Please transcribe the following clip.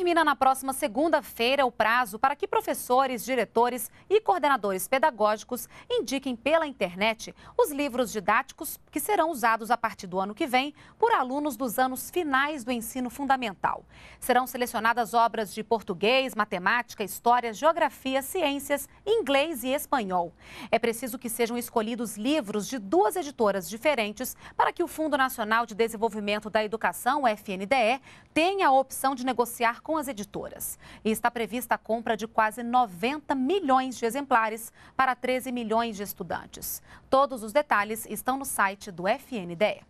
Termina na próxima segunda-feira o prazo para que professores, diretores e coordenadores pedagógicos indiquem pela internet os livros didáticos que serão usados a partir do ano que vem por alunos dos anos finais do ensino fundamental. Serão selecionadas obras de português, matemática, história, geografia, ciências, inglês e espanhol. É preciso que sejam escolhidos livros de duas editoras diferentes para que o Fundo Nacional de Desenvolvimento da Educação, FNDE, tenha a opção de negociar com com as editoras. E está prevista a compra de quase 90 milhões de exemplares para 13 milhões de estudantes. Todos os detalhes estão no site do FNDE.